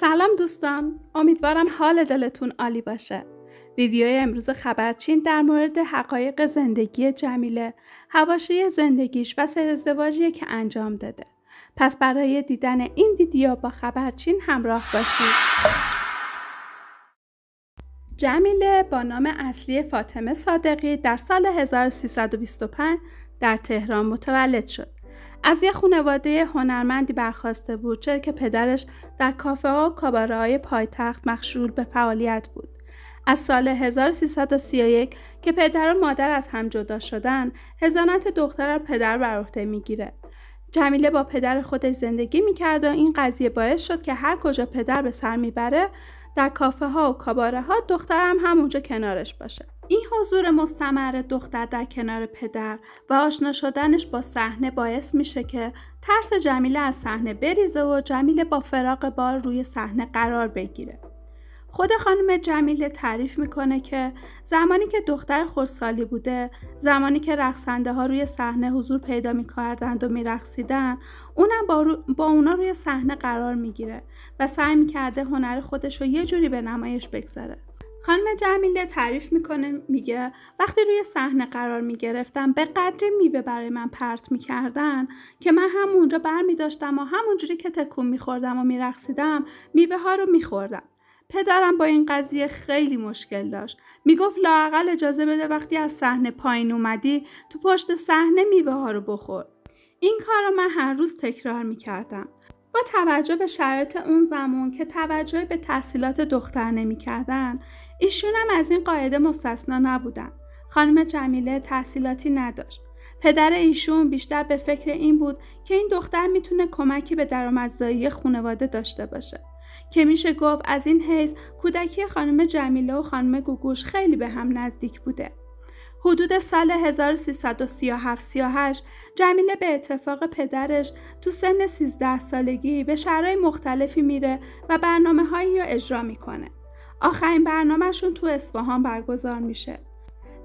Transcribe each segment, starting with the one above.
سلام دوستان امیدوارم حال دلتون عالی باشه ویدیوی امروز خبرچین در مورد حقایق زندگی جمیله حواشی زندگیش و سه ازدواجی که انجام داده پس برای دیدن این ویدیو با خبرچین همراه باشید جمیله با نام اصلی فاطمه صادقی در سال 1325 در تهران متولد شد از یه خانواده هنرمندی برخواسته بود چرا که پدرش در کافه ها و کاباره های پایتخت مخشول به فعالیت بود. از سال 1331 که پدر و مادر از هم جدا شدن، هزانت دختر را پدر بر عهده میگیره. جمیله با پدر خودش زندگی میکرد و این قضیه باعث شد که هر کجا پدر به سر میبره در کافه ها و کاباره ها دخترم هم همونجا کنارش باشه. این حضور مستمر دختر در کنار پدر و آشنا شدنش با صحنه باعث میشه که ترس جمیله از صحنه بریزه و جمیله با فراق بار روی صحنه قرار بگیره. خود خانم جمیله تعریف میکنه که زمانی که دختر خورسالی بوده زمانی که رقصنده ها روی صحنه حضور پیدا میکردند و میرقصیدن اونم با, با اونا روی صحنه قرار میگیره و سعی میکرده هنر خودش رو یه جوری به نمایش بگذاره خانم جمیله تعریف میکنه میگه وقتی روی صحنه قرار میگرفتم به قدری میوه برای من پرت میکردن که من همونجا بر میداشتم و همونجوری که تکون میخوردم و میرقصیدم میوه ها رو میخوردم پدرم با این قضیه خیلی مشکل داشت میگفت لاقل اجازه بده وقتی از صحنه پایین اومدی تو پشت صحنه میوه ها رو بخور این کار رو من هر روز تکرار میکردم با توجه به شرایط اون زمان که توجه به تحصیلات دختر نمیکردن ایشون هم از این قاعده مستثنا نبودن. خانم جمیله تحصیلاتی نداشت. پدر ایشون بیشتر به فکر این بود که این دختر میتونه کمکی به درآمدزایی خانواده داشته باشه. که میشه گفت از این حیث کودکی خانم جمیله و خانم گوگوش خیلی به هم نزدیک بوده. حدود سال 1337-38 جمیله به اتفاق پدرش تو سن 13 سالگی به شهرهای مختلفی میره و برنامه هایی رو اجرا میکنه. آخرین برنامهشون تو اسفهان برگزار میشه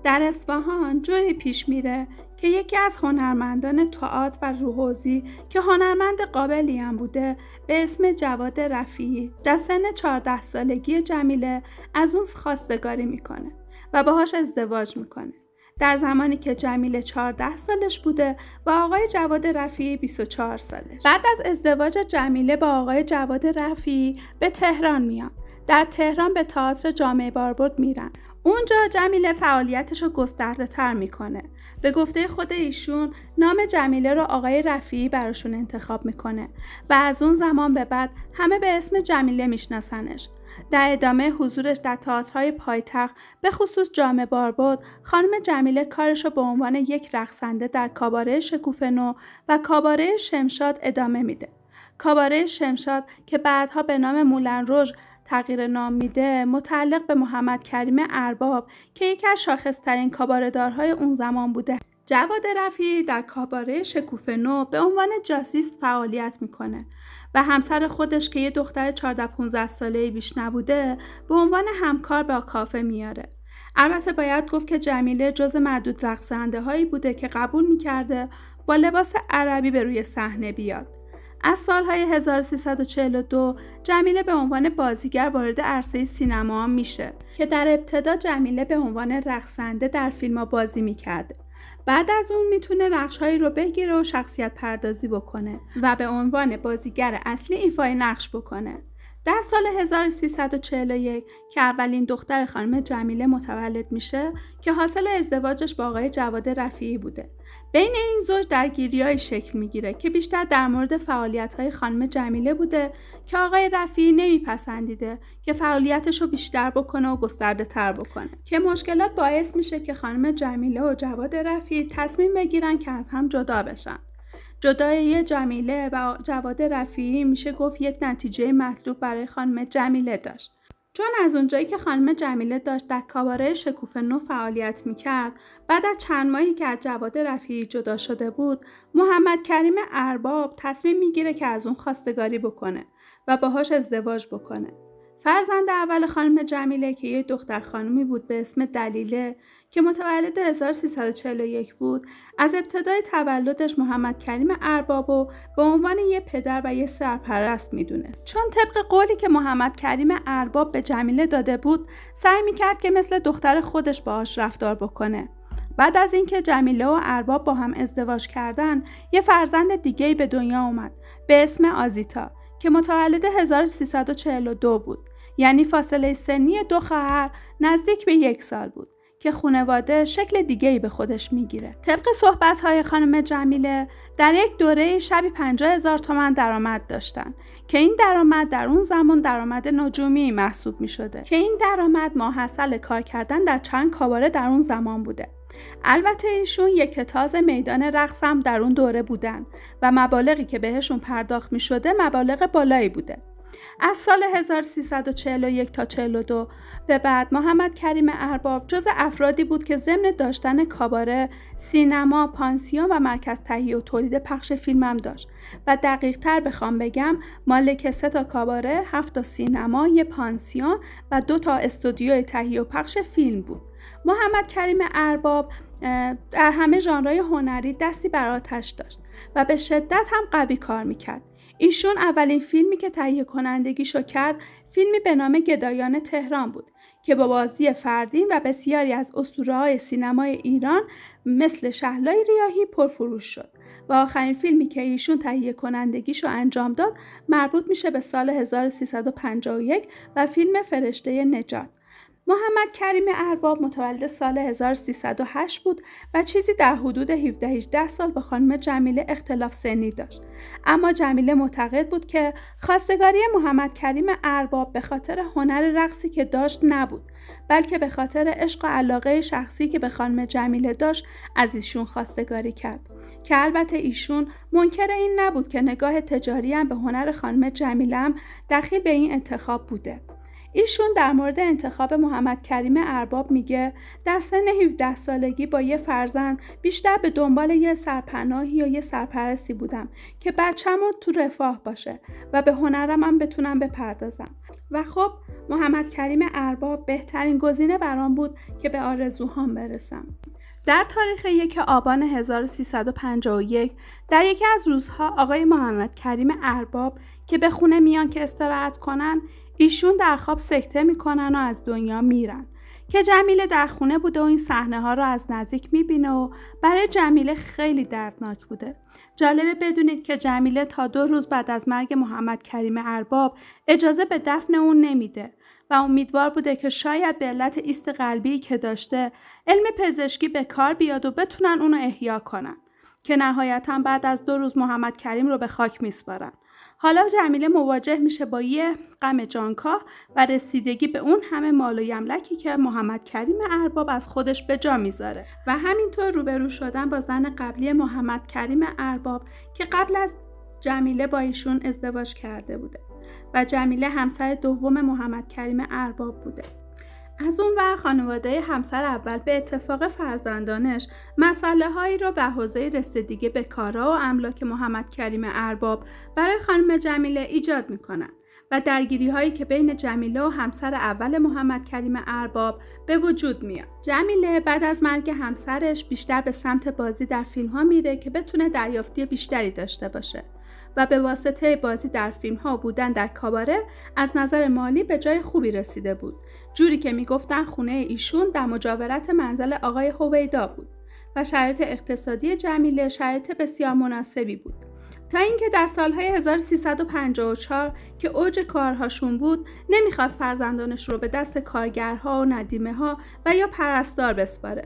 در اسفهان جوری پیش میره که یکی از هنرمندان تئاتر و روحوزی که هنرمند قابلی هم بوده به اسم جواد رفیعی در سن 14 سالگی جمیله از اون خواستگاری میکنه و باهاش ازدواج میکنه در زمانی که جمیله 14 سالش بوده و آقای جواد رفیعی 24 سالش بعد از ازدواج جمیله با آقای جواد رفیعی به تهران میان در تهران به تئاتر جامعه باربود میرن اونجا جمیله فعالیتش رو گسترده تر میکنه به گفته خود ایشون نام جمیله رو آقای رفیعی براشون انتخاب میکنه و از اون زمان به بعد همه به اسم جمیله میشناسنش در ادامه حضورش در تئاترهای پایتخت به خصوص جامع باربود خانم جمیله کارش رو به عنوان یک رقصنده در کاباره شکوفه نو و کاباره شمشاد ادامه میده کاباره شمشاد که بعدها به نام مولن تغییر نام میده متعلق به محمد کریم ارباب که یکی از شاخصترین کاباردارهای اون زمان بوده جواد رفی در کاباره شکوفه نو به عنوان جاسیست فعالیت میکنه و همسر خودش که یه دختر 14 15 ساله بیش نبوده به عنوان همکار به کافه میاره البته باید گفت که جمیله جز معدود رقصنده هایی بوده که قبول میکرده با لباس عربی به روی صحنه بیاد از سالهای 1342 جمیله به عنوان بازیگر وارد عرصه سینما میشه که در ابتدا جمیله به عنوان رقصنده در فیلم بازی میکرده بعد از اون میتونه نقشهایی رو بگیره و شخصیت پردازی بکنه و به عنوان بازیگر اصلی ایفای نقش بکنه در سال 1341 که اولین دختر خانم جمیله متولد میشه که حاصل ازدواجش با آقای جواد رفیعی بوده بین این زوج درگیریهایی شکل میگیره که بیشتر در مورد فعالیت های خانم جمیله بوده که آقای رفیعی نمیپسندیده که فعالیتش رو بیشتر بکنه و گسترده تر بکنه که مشکلات باعث میشه که خانم جمیله و جواد رفیعی تصمیم بگیرن که از هم جدا بشن جدایی جمیله و جواد رفیعی میشه گفت یک نتیجه مطلوب برای خانم جمیله داشت چون از اونجایی که خانم جمیله داشت در کاباره شکوفه نو فعالیت میکرد بعد از چند ماهی که از جواد رفیعی جدا شده بود محمد کریم ارباب تصمیم میگیره که از اون خواستگاری بکنه و باهاش ازدواج بکنه فرزند اول خانم جمیله که یک دختر خانمی بود به اسم دلیله که متولد 1341 بود از ابتدای تولدش محمد کریم ارباب و به عنوان یه پدر و یه سرپرست میدونست چون طبق قولی که محمد کریم ارباب به جمیله داده بود سعی میکرد که مثل دختر خودش باهاش رفتار بکنه بعد از اینکه جمیله و ارباب با هم ازدواج کردن یه فرزند دیگه به دنیا اومد به اسم آزیتا که متولد 1342 بود یعنی فاصله سنی دو خواهر نزدیک به یک سال بود که خانواده شکل دیگه ای به خودش میگیره. طبق صحبت های خانم جمیله در یک دوره شبی 50 هزار تومن درآمد داشتن که این درآمد در اون زمان درآمد نجومی محسوب می شده که این درآمد ماحصل کار کردن در چند کاباره در اون زمان بوده. البته ایشون یک تاز میدان رقص هم در اون دوره بودن و مبالغی که بهشون پرداخت می شده مبالغ بالایی بوده. از سال 1341 تا 42 به بعد محمد کریم ارباب جز افرادی بود که ضمن داشتن کاباره، سینما، پانسیون و مرکز تهیه و تولید پخش فیلم هم داشت و دقیق تر بخوام بگم مالک سه تا کاباره، هفت تا سینما، یه پانسیون و دو تا استودیو تهیه و پخش فیلم بود. محمد کریم ارباب در همه ژانرهای هنری دستی بر آتش داشت و به شدت هم قوی کار میکرد ایشون اولین فیلمی که تهیه شو کرد فیلمی به نام گدایان تهران بود که با بازی فردین و بسیاری از اسطوره های سینمای ایران مثل شهلای ریاهی پرفروش شد و آخرین فیلمی که ایشون تهیه کنندگیشو انجام داد مربوط میشه به سال 1351 و فیلم فرشته نجات محمد کریم ارباب متولد سال 1308 بود و چیزی در حدود 17 سال به خانم جمیله اختلاف سنی داشت اما جمیله معتقد بود که خواستگاری محمد کریم ارباب به خاطر هنر رقصی که داشت نبود بلکه به خاطر عشق و علاقه شخصی که به خانم جمیله داشت از ایشون خواستگاری کرد که البته ایشون منکر این نبود که نگاه تجاری هم به هنر خانم جمیله هم دخیل به این انتخاب بوده ایشون در مورد انتخاب محمد کریم ارباب میگه در سن 17 سالگی با یه فرزند بیشتر به دنبال یه سرپناهی یا یه سرپرستی بودم که بچم تو رفاه باشه و به هنرم هم بتونم بپردازم و خب محمد کریم ارباب بهترین گزینه برام بود که به آرزوهام برسم در تاریخ یک آبان 1351 در یکی از روزها آقای محمد کریم ارباب که به خونه میان که استراحت کنن ایشون در خواب سکته میکنن و از دنیا میرن که جمیله در خونه بوده و این صحنه ها رو از نزدیک میبینه و برای جمیله خیلی دردناک بوده جالبه بدونید که جمیله تا دو روز بعد از مرگ محمد کریم ارباب اجازه به دفن اون نمیده و امیدوار بوده که شاید به علت ایست قلبی که داشته علم پزشکی به کار بیاد و بتونن اونو احیا کنن که نهایتا بعد از دو روز محمد کریم رو به خاک میسپارن حالا جمیله مواجه میشه با یه غم جانکاه و رسیدگی به اون همه مال و یملکی که محمد کریم ارباب از خودش به جا میذاره و همینطور روبرو شدن با زن قبلی محمد کریم ارباب که قبل از جمیله با ایشون ازدواج کرده بوده و جمیله همسر دوم محمد کریم ارباب بوده از اون ور خانواده همسر اول به اتفاق فرزندانش مسئله هایی را به حوزه رسیدگی به کارا و املاک محمد کریم ارباب برای خانم جمیله ایجاد میکنند و درگیری هایی که بین جمیله و همسر اول محمد کریم ارباب به وجود میاد. جمیله بعد از مرگ همسرش بیشتر به سمت بازی در فیلم ها میره که بتونه دریافتی بیشتری داشته باشه. و به واسطه بازی در فیلم ها بودن در کاباره از نظر مالی به جای خوبی رسیده بود جوری که میگفتن خونه ایشون در مجاورت منزل آقای هویدا بود و شرایط اقتصادی جمیله شرایط بسیار مناسبی بود تا اینکه در سالهای 1354 که اوج کارهاشون بود نمیخواست فرزندانش رو به دست کارگرها و ندیمه ها و یا پرستار بسپاره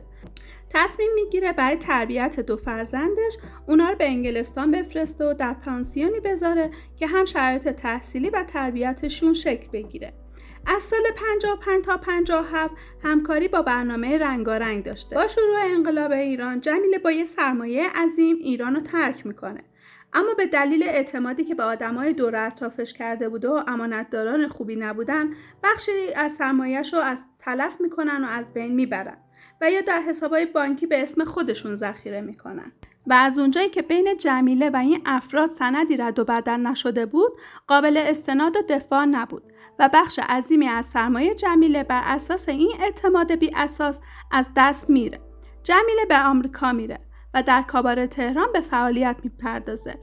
تصمیم میگیره برای تربیت دو فرزندش اونا رو به انگلستان بفرسته و در پانسیونی بذاره که هم شرایط تحصیلی و تربیتشون شکل بگیره از سال 55 تا 57 همکاری با برنامه رنگارنگ داشته. با شروع انقلاب ایران جمیله با یه سرمایه عظیم ایران رو ترک میکنه. اما به دلیل اعتمادی که به آدمای دور اطرافش کرده بوده و امانتداران خوبی نبودن بخشی از سرمایهش رو از تلف میکنن و از بین میبرن و یا در حسابهای بانکی به اسم خودشون ذخیره میکنن و از اونجایی که بین جمیله و این افراد سندی رد و بدل نشده بود قابل استناد و دفاع نبود و بخش عظیمی از سرمایه جمیله بر اساس این اعتماد بی اساس از دست میره. جمیله به آمریکا میره و در کابار تهران به فعالیت میپردازه.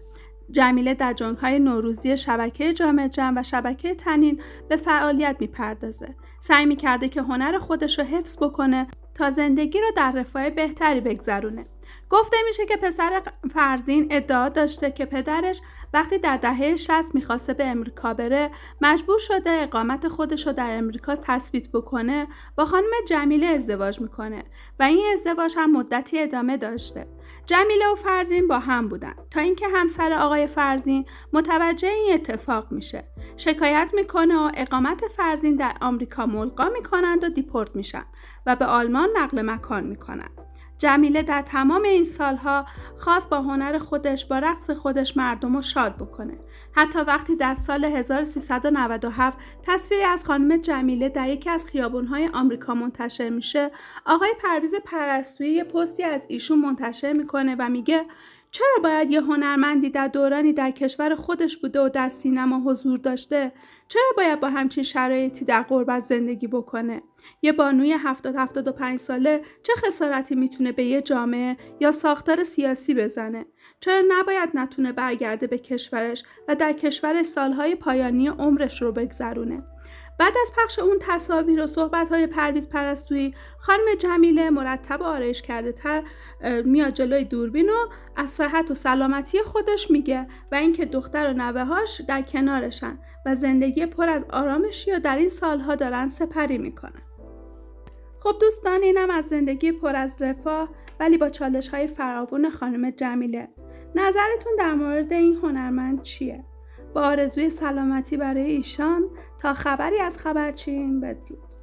جمیله در جنگهای نوروزی شبکه جامعه جمع و شبکه تنین به فعالیت میپردازه. سعی میکرده که هنر خودش رو حفظ بکنه تا زندگی رو در رفاه بهتری بگذرونه. گفته میشه که پسر فرزین ادعا داشته که پدرش وقتی در دهه 60 میخواسته به امریکا بره مجبور شده اقامت خودش رو در امریکا تثبیت بکنه با خانم جمیله ازدواج میکنه و این ازدواج هم مدتی ادامه داشته جمیله و فرزین با هم بودن تا اینکه همسر آقای فرزین متوجه این اتفاق میشه شکایت میکنه و اقامت فرزین در آمریکا ملقا میکنند و دیپورت میشن و به آلمان نقل مکان میکنند جمیله در تمام این سالها خواست با هنر خودش با رقص خودش مردم رو شاد بکنه. حتی وقتی در سال 1397 تصویری از خانم جمیله در یکی از خیابانهای آمریکا منتشر میشه، آقای پرویز پرستویی یه پستی از ایشون منتشر میکنه و میگه چرا باید یه هنرمندی در دورانی در کشور خودش بوده و در سینما حضور داشته چرا باید با همچین شرایطی در قربت زندگی بکنه یه بانوی 70 75 ساله چه خسارتی میتونه به یه جامعه یا ساختار سیاسی بزنه چرا نباید نتونه برگرده به کشورش و در کشور سالهای پایانی عمرش رو بگذرونه بعد از پخش اون تصاویر و صحبت های پرویز پرستویی خانم جمیله مرتب آرایش کرده تر میاد جلوی دوربین و از صحت و سلامتی خودش میگه و اینکه دختر و هاش در کنارشن و زندگی پر از آرامشی و در این سالها دارن سپری میکنن خب دوستان اینم از زندگی پر از رفاه ولی با چالش های فراوون خانم جمیله نظرتون در مورد این هنرمند چیه؟ با آرزوی سلامتی برای ایشان تا خبری از خبرچین بدرود